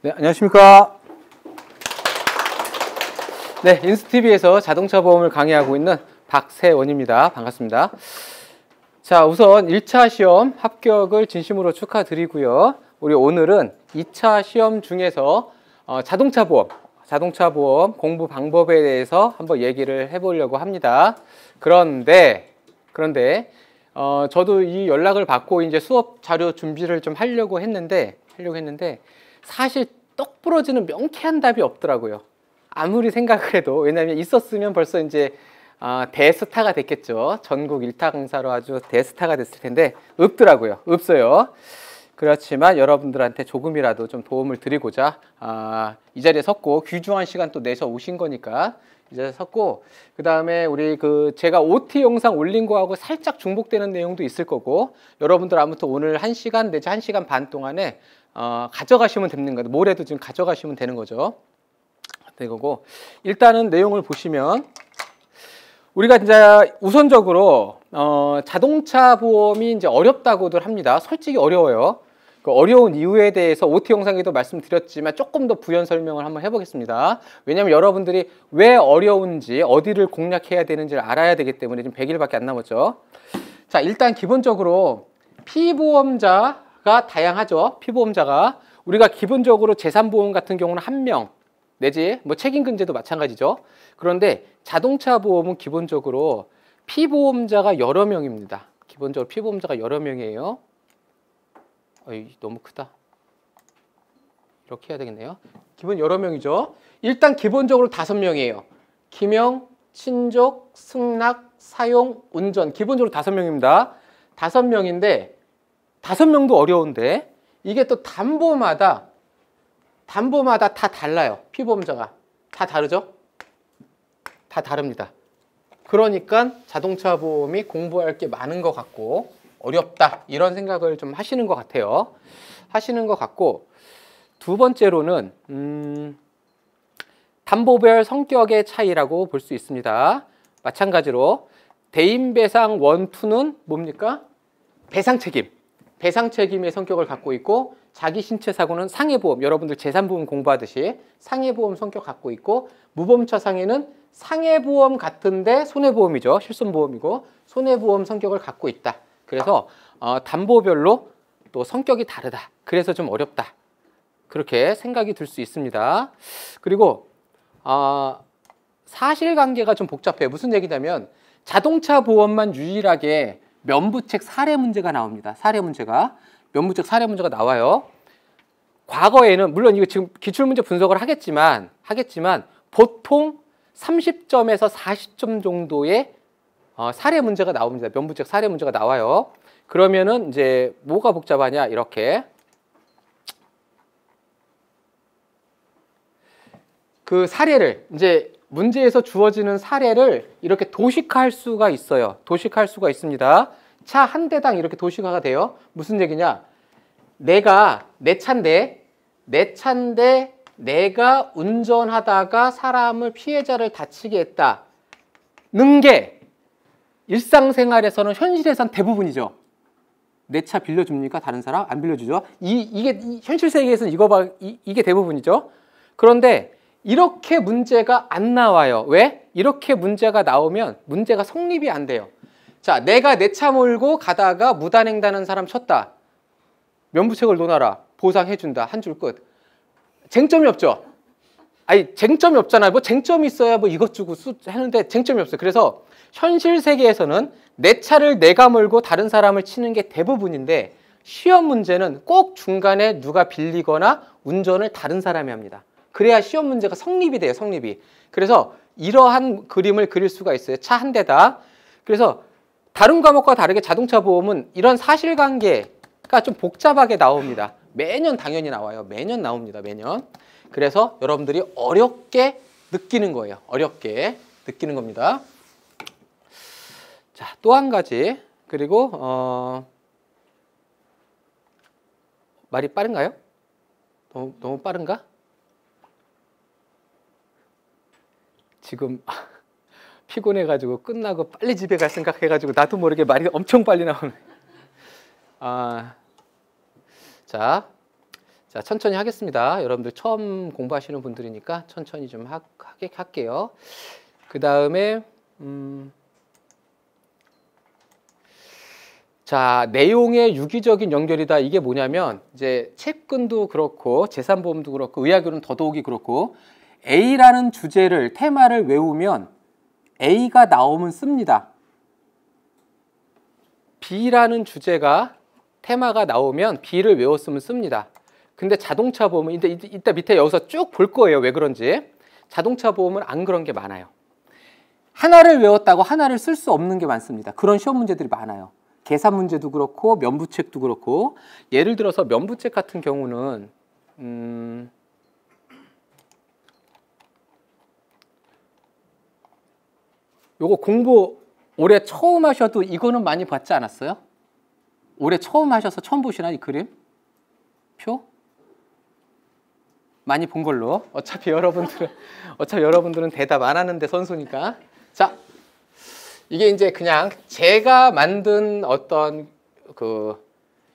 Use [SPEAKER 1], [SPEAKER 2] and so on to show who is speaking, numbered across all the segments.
[SPEAKER 1] 네, 안녕하십니까. 네, 인스티비에서 자동차 보험을 강의하고 있는 박세원입니다. 반갑습니다. 자, 우선 1차 시험 합격을 진심으로 축하드리고요. 우리 오늘은 2차 시험 중에서 어, 자동차 보험, 자동차 보험 공부 방법에 대해서 한번 얘기를 해보려고 합니다. 그런데, 그런데, 어, 저도 이 연락을 받고 이제 수업 자료 준비를 좀 하려고 했는데, 하려고 했는데, 사실 떡 부러지는 명쾌한 답이 없더라고요. 아무리 생각을 해도 왜냐하면 있었으면 벌써 이제 아, 대스타가 됐겠죠. 전국 일타 강사로 아주 대스타가 됐을 텐데 없더라고요. 없어요. 그렇지만 여러분들한테 조금이라도 좀 도움을 드리고자 아, 이 자리에 섰고 귀중한 시간 또 내서 오신 거니까 이 자리에 섰고 그 다음에 우리 그 제가 OT 영상 올린 거하고 살짝 중복되는 내용도 있을 거고 여러분들 아무튼 오늘 한시간 내지 한시간반 동안에 어, 가져가시면 되는 거예 모레도 지금 가져가시면 되는 거죠. 되고 네, 일단은 내용을 보시면 우리가 이제 우선적으로 어, 자동차 보험이 이제 어렵다고들 합니다. 솔직히 어려워요. 그 어려운 이유에 대해서 OT 영상에도 말씀드렸지만 조금 더 부연 설명을 한번 해보겠습니다. 왜냐하면 여러분들이 왜 어려운지 어디를 공략해야 되는지를 알아야 되기 때문에 지금 100일밖에 안 남았죠. 자 일단 기본적으로 피보험자 가 다양하죠. 피보험자가 우리가 기본적으로 재산보험 같은 경우는 한 명 내지 뭐책임금제도 마찬가지죠. 그런데 자동차 보험은 기본적으로 피보험자가 여러 명입니다. 기본적으로 피보험자가 여러 명이에요. 어이, 너무 크다. 이렇게 해야 되겠네요. 기본 여러 명이죠. 일단 기본적으로 다섯 명이에요. 기명, 친족, 승낙, 사용, 운전 기본적으로 다섯 명입니다. 다섯 명인데 다섯 명도 어려운데 이게 또 담보마다 담보마다 다 달라요. 피보험자가 다 다르죠? 다 다릅니다. 그러니까 자동차 보험이 공부할 게 많은 것 같고 어렵다 이런 생각을 좀 하시는 것 같아요. 하시는 것 같고 두 번째로는 음, 담보별 성격의 차이라고 볼 수 있습니다. 마찬가지로 대인배상 원투는 뭡니까? 배상 책임. 배상 책임의 성격을 갖고 있고 자기 신체 사고는 상해보험, 여러분들 재산보험 공부하듯이 상해보험 성격 갖고 있고 무보험차 상해는 상해보험 같은데 손해보험이죠. 실손보험이고 손해보험 성격을 갖고 있다. 그래서 어, 담보별로 또 성격이 다르다. 그래서 좀 어렵다. 그렇게 생각이 들 수 있습니다. 그리고 어, 사실관계가 좀 복잡해요. 무슨 얘기냐면 자동차 보험만 유일하게 면부책 사례 문제가 나옵니다. 사례 문제가 면부책 사례 문제가 나와요. 과거에는 물론 이거 지금 기출 문제 분석을 하겠지만 하겠지만 보통 30점에서 40점 정도의 어, 사례 문제가 나옵니다. 면부책 사례 문제가 나와요. 그러면은 이제 뭐가 복잡하냐 이렇게 그 사례를 이제 문제에서 주어지는 사례를 이렇게 도식화할 수가 있어요. 도식화할 수가 있습니다. 차 한 대당 이렇게 도식화가 돼요. 무슨 얘기냐? 내가 내 차인데 내 차인데 내가 운전하다가 사람을 피해자를 다치게 했다는 게 일상생활에서는 현실에선 대부분이죠. 내 차 빌려줍니까? 다른 사람? 안 빌려주죠. 이, 이게 이, 현실 세계에서는 이거 봐, 이, 이게 대부분이죠. 그런데 이렇게 문제가 안 나와요. 왜? 이렇게 문제가 나오면 문제가 성립이 안 돼요. 자, 내가 내 차 몰고 가다가 무단횡단한 사람 쳤다. 면부책을 논하라. 보상해준다. 한 줄 끝. 쟁점이 없죠? 아니, 쟁점이 없잖아요. 뭐 쟁점이 있어야 뭐 이것 주고 수, 하는데 쟁점이 없어요. 그래서 현실 세계에서는 내 차를 내가 몰고 다른 사람을 치는 게 대부분인데 시험 문제는 꼭 중간에 누가 빌리거나 운전을 다른 사람이 합니다. 그래야 시험 문제가 성립이 돼요, 성립이. 그래서 이러한 그림을 그릴 수가 있어요. 차 한 대다. 그래서 다른 과목과 다르게 자동차 보험은 이런 사실관계가 좀 복잡하게 나옵니다. 매년 당연히 나와요. 매년 나옵니다. 매년. 그래서 여러분들이 어렵게 느끼는 거예요. 어렵게 느끼는 겁니다. 자, 또 한 가지. 그리고 어 말이 빠른가요? 너무, 너무 빠른가? 지금 피곤해가지고 끝나고 빨리 집에 갈 생각해가지고 나도 모르게 말이 엄청 빨리 나오네. 아, 자, 자 천천히 하겠습니다. 여러분들 처음 공부하시는 분들이니까 천천히 좀 하, 게 할게요. 그 다음에 음, 자 내용의 유기적인 연결이다. 이게 뭐냐면 이제 채권도 그렇고 재산보험도 그렇고 의약료는 더더욱이 그렇고 A라는 주제를 테마를 외우면 A가 나오면 씁니다. B라는 주제가 테마가 나오면 B를 외웠으면 씁니다. 근데 자동차 보험은 이따, 이따 밑에 여기서 쭉 볼 거예요. 왜 그런지. 자동차 보험은 안 그런 게 많아요. 하나를 외웠다고 하나를 쓸 수 없는 게 많습니다. 그런 시험 문제들이 많아요. 계산 문제도 그렇고 면부책도 그렇고 예를 들어서 면부책 같은 경우는 음... 요거 공부 올해 처음 하셔도 이거는 많이 봤지 않았어요? 올해 처음 하셔서 처음 보시나 이 그림? 표? 많이 본 걸로 어차피 여러분들은 어차피 여러분들은 대답 안 하는데 선수니까 자 이게 이제 그냥 제가 만든 어떤 그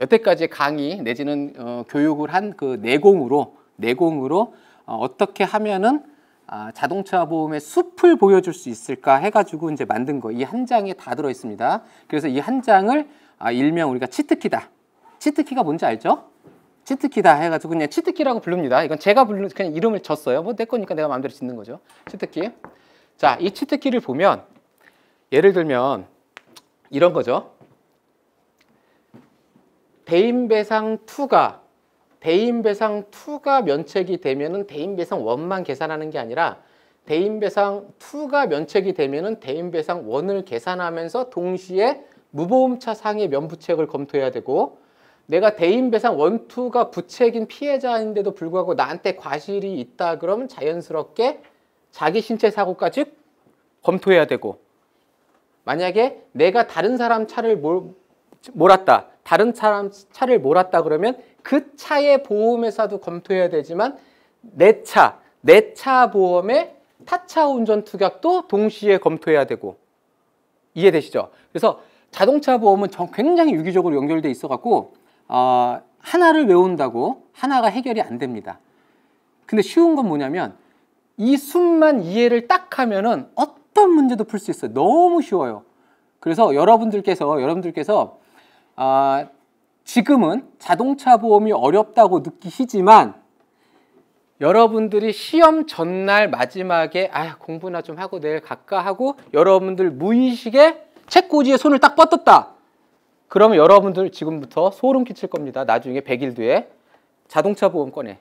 [SPEAKER 1] 여태까지 강의 내지는 어, 교육을 한 그 내공으로 내공으로 어, 어떻게 하면은 아, 자동차 보험의 숲을 보여줄 수 있을까 해가지고 이제 만든 거 이 한 장에 다 들어 있습니다. 그래서 이 한 장을 아, 일명 우리가 치트키다. 치트키가 뭔지 알죠? 치트키다 해가지고 그냥 치트키라고 부릅니다. 이건 제가 부르는 그냥 이름을 졌어요. 뭐 내 거니까 내가 마음대로 짓는 거죠. 치트키. 자, 이 치트키를 보면 예를 들면 이런 거죠. 대인배상 2가 대인배상 2가 면책이 되면은 대인배상 1만 계산하는 게 아니라 대인배상 2가 면책이 되면은 대인배상 1을 계산하면서 동시에 무보험차 상의 면부책을 검토해야 되고 내가 대인배상 1, 2가 부책인 피해자인데도 불구하고 나한테 과실이 있다 그러면 자연스럽게 자기 신체 사고까지 검토해야 되고 만약에 내가 다른 사람 차를 몰, 몰았다 다른 사람 차를 몰았다 그러면 그 차의 보험회사도 검토해야 되지만 내 차, 내 차보험의 타차 운전 투격도 동시에 검토해야 되고 이해되시죠? 그래서 자동차 보험은 굉장히 유기적으로 연결돼 있어 갖고 어, 하나를 외운다고 하나가 해결이 안 됩니다. 근데 쉬운 건 뭐냐면 이 숨만 이해를 딱 하면은 어떤 문제도 풀 수 있어요. 너무 쉬워요. 그래서 여러분들께서 여러분들께서 아, 지금은 자동차 보험이 어렵다고 느끼시지만 여러분들이 시험 전날 마지막에 아 공부나 좀 하고 내일 갈까 하고 여러분들 무의식에 책꽂이에 손을 딱 뻗었다. 그러면 여러분들 지금부터 소름 끼칠 겁니다. 나중에 100일 뒤에 자동차 보험 꺼내.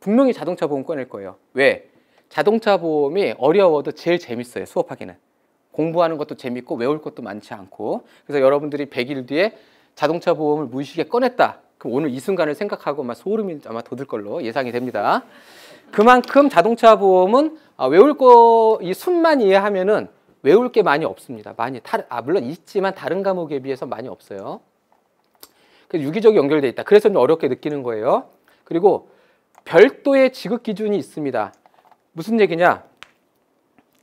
[SPEAKER 1] 분명히 자동차 보험 꺼낼 거예요. 왜? 자동차 보험이 어려워도 제일 재밌어요. 수업하기는. 공부하는 것도 재밌고 외울 것도 많지 않고 그래서 여러분들이 100일 뒤에 자동차 보험을 무의식에 꺼냈다. 그럼 오늘 이 순간을 생각하고 막 소름이 아마 돋을 걸로 예상이 됩니다. 그만큼 자동차 보험은 아, 외울 거 이 순만 이해하면은 외울 게 많이 없습니다. 많이 타, 아 물론 있지만 다른 과목에 비해서 많이 없어요. 그유기적 연결돼 있다. 그래서 좀 어렵게 느끼는 거예요. 그리고 별도의 지급 기준이 있습니다. 무슨 얘기냐?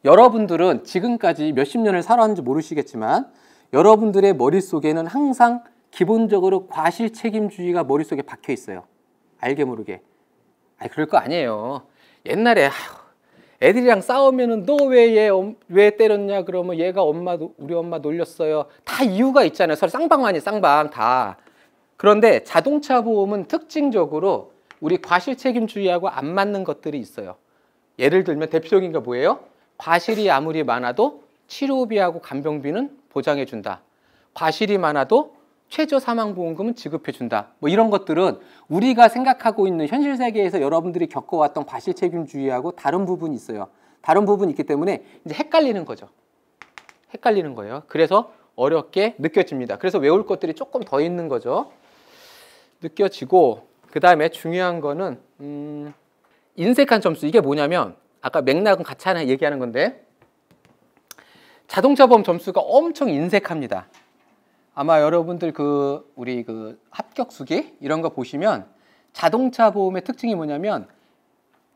[SPEAKER 1] 여러분들은 지금까지 몇십 년을 살아왔는지 모르시겠지만 여러분들의 머릿속에는 항상 기본적으로 과실 책임주의가 머릿속에 박혀 있어요. 알게 모르게. 아, 그럴 거 아니에요. 옛날에 애들이랑 싸우면은 너왜 얘왜 왜 때렸냐 그러면 얘가 엄마 우리 엄마 놀렸어요. 다 이유가 있잖아요. 서로 쌍방만니 쌍방 다. 그런데 자동차 보험은 특징적으로 우리 과실 책임주의하고 안 맞는 것들이 있어요. 예를 들면 대표적인 게 뭐예요? 과실이 아무리 많아도 치료비하고 간병비는 보장해 준다. 과실이 많아도 최저 사망보험금은 지급해 준다. 뭐 이런 것들은 우리가 생각하고 있는 현실 세계에서 여러분들이 겪어왔던 과실 책임주의하고 다른 부분이 있어요. 다른 부분이 있기 때문에 이제 헷갈리는 거죠. 헷갈리는 거예요. 그래서 어렵게 느껴집니다. 그래서 외울 것들이 조금 더 있는 거죠. 느껴지고 그 다음에 중요한 거는 음, 인색한 점수 이게 뭐냐면 아까 맥락은 같이 하나 얘기하는 건데 자동차 보험 점수가 엄청 인색합니다. 아마 여러분들 그 우리 그 합격 수기 이런 거 보시면 자동차 보험의 특징이 뭐냐면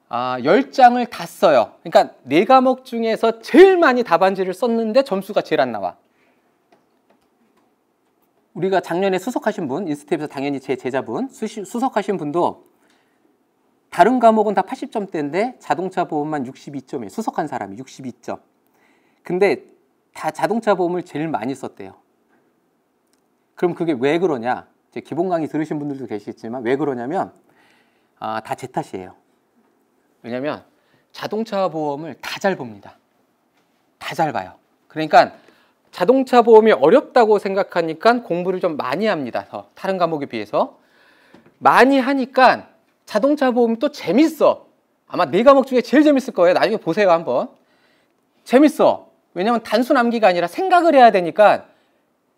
[SPEAKER 1] 아, 10장을 다 써요. 그러니까 네 과목 중에서 제일 많이 답안지를 썼는데 점수가 제일 안 나와. 우리가 작년에 수석하신 분, 인스텝에서 당연히 제 제자분, 수석하신 분도 다른 과목은 다 80점대인데 자동차 보험만 6 2점에 수석한 사람이 62점. 근데 다 자동차 보험을 제일 많이 썼대요. 그럼 그게 왜 그러냐? 이제 기본 강의 들으신 분들도 계시겠지만 왜 그러냐면 아, 다제 탓이에요. 왜냐면 자동차 보험을 다 잘 봅니다. 다 잘 봐요. 그러니까 자동차 보험이 어렵다고 생각하니까 공부를 좀 많이 합니다. 다른 과목에 비해서 많이 하니까 자동차 보험이 또 재밌어. 아마 네 과목 중에 제일 재밌을 거예요. 나중에 보세요 한번. 재밌어. 왜냐면 단순 암기가 아니라 생각을 해야 되니까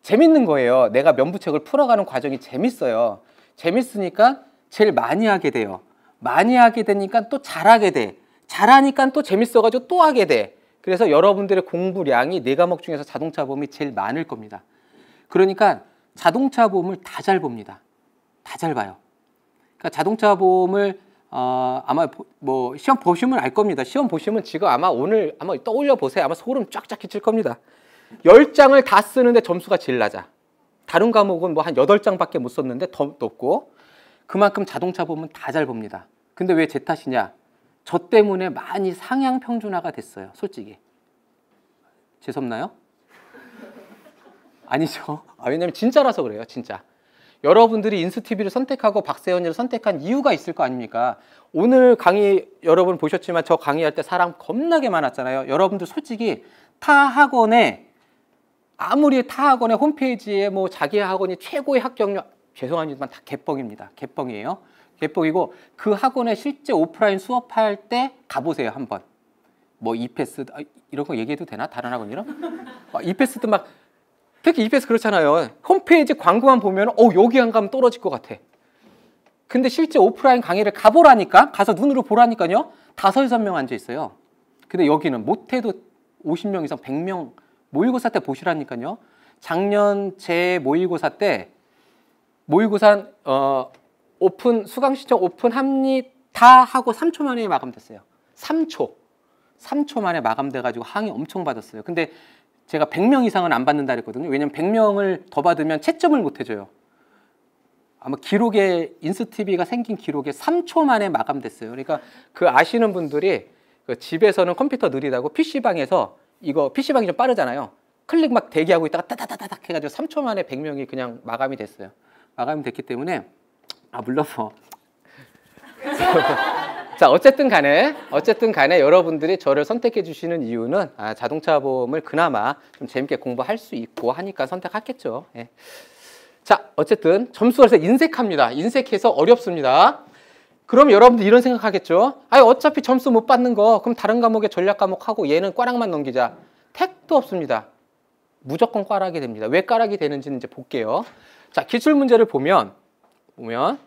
[SPEAKER 1] 재밌는 거예요. 내가 면부책을 풀어가는 과정이 재밌어요. 재밌으니까 제일 많이 하게 돼요. 많이 하게 되니까 또 잘하게 돼. 잘하니까 또 재밌어가지고 또 하게 돼. 그래서 여러분들의 공부량이 네 과목 중에서 자동차 보험이 제일 많을 겁니다. 그러니까 자동차 보험을 다 잘 봅니다. 다 잘 봐요. 그러니까 자동차 보험을 어, 아마 뭐 시험 보시면 알 겁니다. 시험 보시면 지금 아마 오늘 아마 떠올려 보세요. 아마 소름 쫙쫙 끼칠 겁니다. 1 0장을다 쓰는데 점수가 제일 낮아. 다른 과목은 뭐 한8 장밖에못 썼는데 더 높고 그만큼 자동차 보험은다 잘 봅니다. 근데 왜 제 탓이냐? 저 때문에 많이 상향 평준화가 됐어요. 솔직히. 죄송나요 아니죠. 아, 왜냐면 진짜라서 그래요. 진짜. 여러분들이 인스티비를 선택하고 박세현이를 선택한 이유가 있을 거 아닙니까? 오늘 강의 여러분 보셨지만 저 강의할 때 사람 겁나게 많았잖아요. 여러분들 솔직히 타 학원에 아무리 타 학원의 홈페이지에 뭐 자기 학원이 최고의 합격률 죄송합니다만다 개뻥입니다. 개뻥이에요. 개뻥이고 그 학원에 실제 오프라인 수업할 때 가보세요 한번. 뭐 이패스 아, 이런 거 얘기해도 되나 다른 학원이랑? 아, 이패스도 막 특히 EBS 그렇잖아요. 홈페이지 광고만 보면 어 여기 안 가면 떨어질 것 같아. 근데 실제 오프라인 강의를 가보라니까 가서 눈으로 보라니까요. 다섯 여섯 명 앉아 있어요. 근데 여기는 못해도 50명 이상 100명 모의고사 때 보시라니까요. 작년 제 모의고사 때 모의고사 어, 오픈 수강 신청 오픈합니다 하고 3초 만에 마감됐어요. 3초. 3초 만에 마감돼가지고 항의 엄청 받았어요. 근데 제가 100명 이상은 안 받는다 그랬거든요. 왜냐면 100명을 더 받으면 채점을 못 해줘요. 아마 기록에 인스티비가 생긴 기록에 3초 만에 마감됐어요. 그러니까 그 아시는 분들이 그 집에서는 컴퓨터 느리다고 PC방에서 이거 PC방이 좀 빠르잖아요. 클릭 막 대기하고 있다가 따다다닥 해가지고 3초 만에 100명이 그냥 마감이 됐어요. 마감이 됐기 때문에 아물러서 자, 어쨌든 간에, 어쨌든 간에 여러분들이 저를 선택해 주시는 이유는 아, 자동차 보험을 그나마 좀 재밌게 공부할 수 있고 하니까 선택하겠죠. 예. 자, 어쨌든 점수가 인색합니다. 인색해서 어렵습니다. 그럼 여러분들 이런 생각하겠죠? 아, 어차피 점수 못 받는 거, 그럼 다른 과목에 전략 과목 하고 얘는 꽈락만 넘기자. 택도 없습니다. 무조건 꽈락이 됩니다. 왜 꽈락이 되는지는 이제 볼게요. 자, 기출 문제를 보면, 보면,